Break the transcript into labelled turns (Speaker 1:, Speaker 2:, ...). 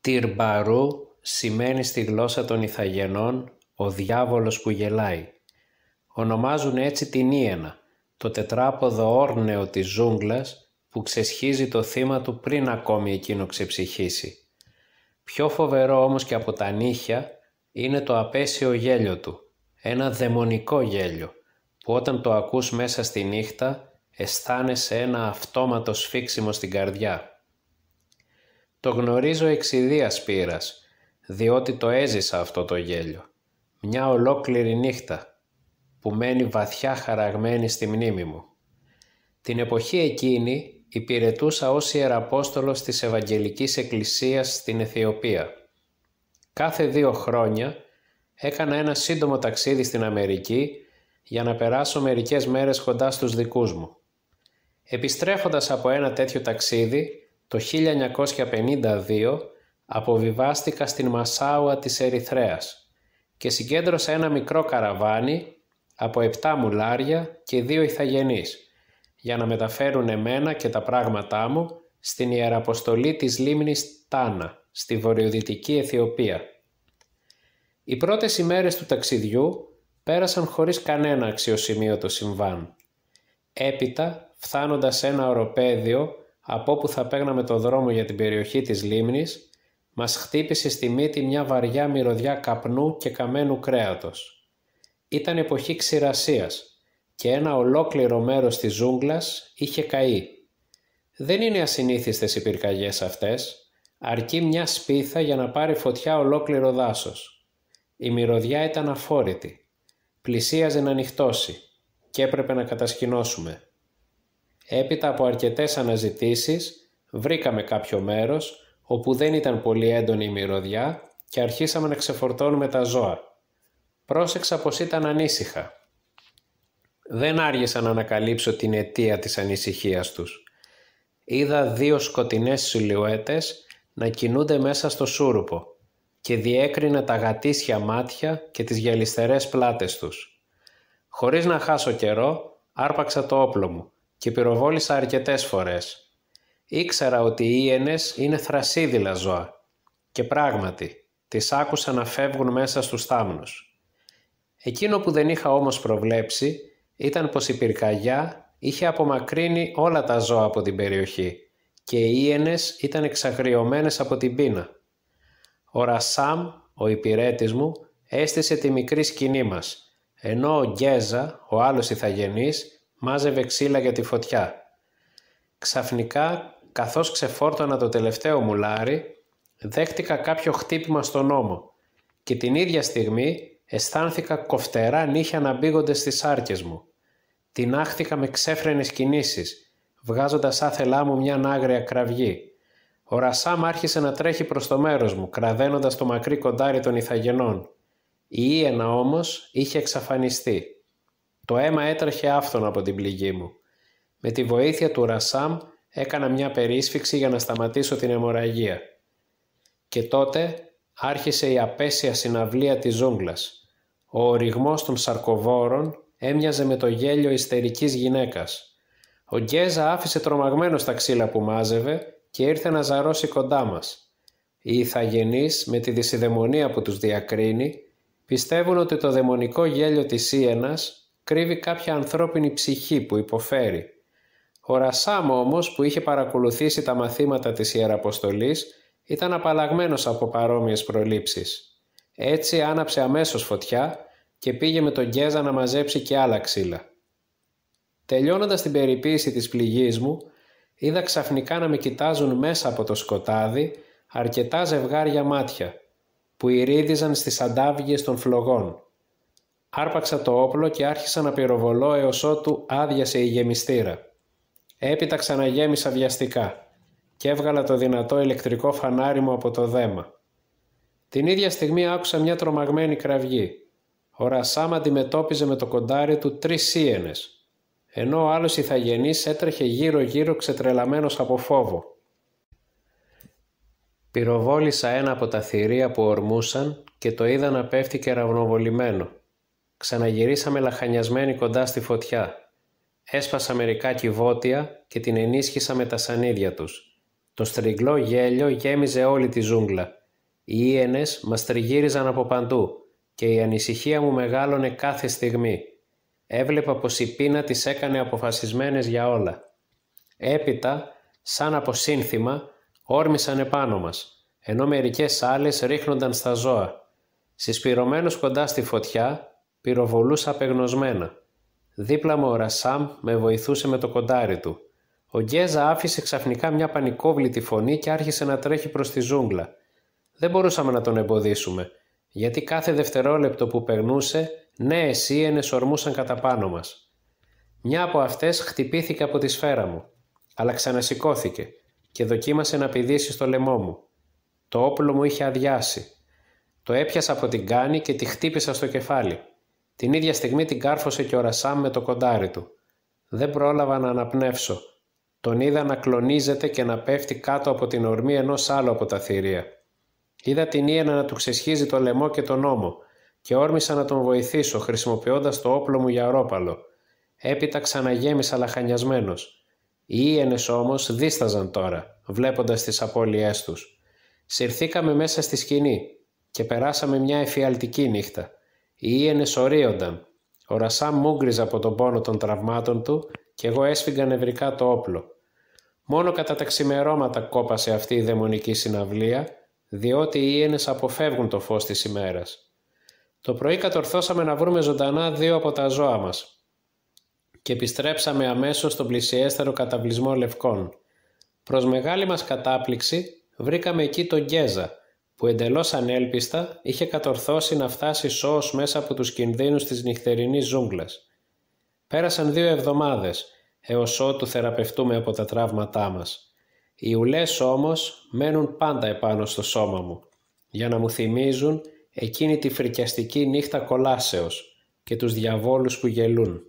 Speaker 1: Τυρμπαρού σημαίνει στη γλώσσα των Ιθαγενών «ο διάβολος που γελάει». Ονομάζουν έτσι την Ιενα, το τετράποδο όρνεο της ζούγκλας που ξεσχίζει το θύμα του πριν ακόμη εκείνο ξεψυχήσει. Πιο φοβερό όμως και από τα νύχια είναι το απέσιο γέλιο του, ένα δαιμονικό γέλιο, που όταν το ακούς μέσα στη νύχτα αισθάνεσαι ένα αυτόματο σφίξιμο στην καρδιά. Το γνωρίζω εξιδίας πείρας, διότι το έζησα αυτό το γέλιο. Μια ολόκληρη νύχτα, που μένει βαθιά χαραγμένη στη μνήμη μου. Την εποχή εκείνη υπηρετούσα ως Ιεραπόστολος της Ευαγγελικής Εκκλησίας στην Αιθιοπία. Κάθε δύο χρόνια έκανα ένα σύντομο ταξίδι στην Αμερική για να περάσω μερικές μέρες κοντά στους δικούς μου. Επιστρέφοντας από ένα τέτοιο ταξίδι, το 1952 αποβιβάστηκα στην Μασάουα της Ερυθρέας και συγκέντρωσα ένα μικρό καραβάνι από 7 μουλάρια και δύο ηθαγενείς για να μεταφέρουν εμένα και τα πράγματά μου στην ιεραποστολή της λίμνης Τάνα στη βορειοδυτική Αιθιοπία. Οι πρώτες ημέρες του ταξιδιού πέρασαν χωρίς κανένα αξιοσημείωτο συμβάν. Έπειτα, φθάνοντας ένα οροπέδιο από όπου θα παίρναμε το δρόμο για την περιοχή της λίμνης, μας χτύπησε στη μύτη μια βαριά μυρωδιά καπνού και καμένου κρέατος. Ήταν εποχή ξηρασίας και ένα ολόκληρο μέρος της ζούγκλας είχε καεί. Δεν είναι ασυνήθιστες οι πυρκαγιές αυτές, αρκεί μια σπίθα για να πάρει φωτιά ολόκληρο δάσος. Η μυρωδιά ήταν αφόρητη. Πλησίαζε να νυχτώσει και έπρεπε να κατασκηνώσουμε. Έπειτα από αρκετές αναζητήσεις βρήκαμε κάποιο μέρος όπου δεν ήταν πολύ έντονη η μυρωδιά και αρχίσαμε να ξεφορτώνουμε τα ζώα. Πρόσεξα πως ήταν ανήσυχα. Δεν άργησα να ανακαλύψω την αιτία της ανησυχίας τους. Είδα δύο σκοτεινές σιλουέτες να κινούνται μέσα στο σούρουπο και διέκρινα τα γατήσια μάτια και τις γυαλιστερές πλάτες τους. Χωρίς να χάσω καιρό, άρπαξα το όπλο μου και πυροβόλησα αρκετές φορές. Ήξερα ότι οι ίενες είναι θρασίδηλα ζώα και πράγματι τις άκουσα να φεύγουν μέσα στους θάμνους. Εκείνο που δεν είχα όμως προβλέψει ήταν πως η πυρκαγιά είχε απομακρύνει όλα τα ζώα από την περιοχή και οι ίενες ήταν εξαγριωμένες από την πείνα. Ο Ρασάμ, ο υπηρέτης μου, έστησε τη μικρή σκηνή μας, ενώ ο Γκέζα, ο άλλος ηθαγενής, μάζευε ξύλα για τη φωτιά. Ξαφνικά, καθώς ξεφόρτωνα το τελευταίο μουλάρι, δέχτηκα κάποιο χτύπημα στον ώμο και την ίδια στιγμή αισθάνθηκα κοφτερά νύχια να μπήγονται στις σάρκες μου. Την άχθηκα με ξέφρενες κινήσεις, βγάζοντας άθελά μου μια άγρια κραυγή. Ο Ρασάμ άρχισε να τρέχει προς το μέρος μου, κραδένοντας το μακρύ κοντάρι των Ιθαγενών. Η Ιένα όμως είχε εξαφανιστεί. Το αίμα έτρεχε άφθον από την πληγή μου. Με τη βοήθεια του Ρασάμ έκανα μια περίσφυξη για να σταματήσω την αιμορραγία. Και τότε άρχισε η απέσια συναυλία της ζούγκλας. Ο οριγμός των σαρκοβόρων έμοιαζε με το γέλιο ιστερικής γυναίκας. Ο Γκέζα άφησε τρομαγμένο τα ξύλα που μάζευε και ήρθε να ζαρώσει κοντά μας. Οι ηθαγενείς, με τη δυσιδαιμονία που τους διακρίνει, πιστεύουν ότι το δαιμονικό γέλιο της Ιένας κρύβει κάποια ανθρώπινη ψυχή που υποφέρει. Ο Ρασάμ όμως που είχε παρακολουθήσει τα μαθήματα της Ιεραποστολής ήταν απαλλαγμένος από παρόμοιες προλήψεις. Έτσι άναψε αμέσως φωτιά και πήγε με τον Γκέζα να μαζέψει και άλλα ξύλα. Τελειώνοντας την περιποίηση της πληγής μου, είδα ξαφνικά να με κοιτάζουν μέσα από το σκοτάδι αρκετά ζευγάρια μάτια που ηρίδιζαν στις αντάβγες των φλογών. Άρπαξα το όπλο και άρχισα να πυροβολώ έως ότου άδειασε η γεμιστήρα. Έπειτα ξαναγέμισα βιαστικά και έβγαλα το δυνατό ηλεκτρικό φανάρι μου από το δέμα. Την ίδια στιγμή άκουσα μια τρομαγμένη κραυγή. Ο Ρασάμ αντιμετώπιζε με το κοντάρι του τρεις σύενες, ενώ ο άλλος ηθαγενής έτρεχε γύρω-γύρω ξετρελαμένος από φόβο. Πυροβόλησα ένα από τα θηρία που ορμούσαν και το είδα να πέφτει κεραυνοβολημένο. Ξαναγυρίσαμε λαχανιασμένοι κοντά στη φωτιά. Έσπασα μερικά κυβότια και την ενίσχυσα με τα σανίδια τους. Το στριγλό γέλιο γέμιζε όλη τη ζούγκλα. Οι ίενες μας τριγύριζαν από παντού και η ανησυχία μου μεγάλωνε κάθε στιγμή. Έβλεπα πως η πείνα τις έκανε αποφασισμένες για όλα. Έπειτα, σαν από σύνθημα, όρμησαν επάνω μας, ενώ μερικές άλλες ρίχνονταν στα ζώα. Συσπηρωμένος κοντά στη φωτιά, Πυροβολούσα απεγνωσμένα. Δίπλα μου ο Ρασάμ με βοηθούσε με το κοντάρι του. Ο Γκέζα άφησε ξαφνικά μια πανικόβλητη φωνή και άρχισε να τρέχει προς τη ζούγκλα. Δεν μπορούσαμε να τον εμποδίσουμε, γιατί κάθε δευτερόλεπτο που περνούσε νέες ναι, ίενες ορμούσαν κατά πάνω μας. Μια από αυτές χτυπήθηκε από τη σφαίρα μου, αλλά ξανασηκώθηκε και δοκίμασε να πηδήσει στο λαιμό μου. Το όπλο μου είχε αδειάσει. Το έπιασα από την κάνη και τη χτύπησα στο κεφάλι. Την ίδια στιγμή την κάρφωσε και ο Ρασάμ με το κοντάρι του. Δεν πρόλαβα να αναπνεύσω. Τον είδα να κλονίζεται και να πέφτει κάτω από την ορμή ενός άλλου από τα θηρία. Είδα την Ιένα να του ξεσχίζει το λαιμό και τον ώμο και όρμησα να τον βοηθήσω χρησιμοποιώντας το όπλο μου για ρόπαλο. Έπειτα ξαναγέμισα λαχανιασμένος. Οι Ιένες όμως δίσταζαν τώρα, βλέποντας τις απώλειές τους. Συρθήκαμε μέσα στη σκηνή και περάσαμε μια εφιαλτική νύχτα ή ενεσωρίονταν. Ο Ρασά μούγκριζε από τον πόνο των τραυμάτων του και εγώ έσφιγγα νευρικά το όπλο. Μόνο κατά τα ξημερώματα κόπασε αυτή η δαιμονική συναυλία, διότι οι Ιένες αποφεύγουν το φως της ημέρας. Το πρωί κατορθώσαμε να βρούμε ζωντανά δύο από τα ζώα μας και επιστρέψαμε αμέσως στον πλησιέστερο καταβλισμό λευκών. Προς μεγάλη μας κατάπληξη βρήκαμε εκεί τον Γκέζα, που εντελώς ανέλπιστα είχε κατορθώσει να φτάσει σώος μέσα από τους κινδύνους της νυχτερινής ζούγκλας. Πέρασαν δύο εβδομάδες, έως ότου θεραπευτούμε από τα τραύματά μας. Οι ουλές όμως μένουν πάντα επάνω στο σώμα μου, για να μου θυμίζουν εκείνη τη φρικιαστική νύχτα κολάσεως και τους διαβόλους που γελούν.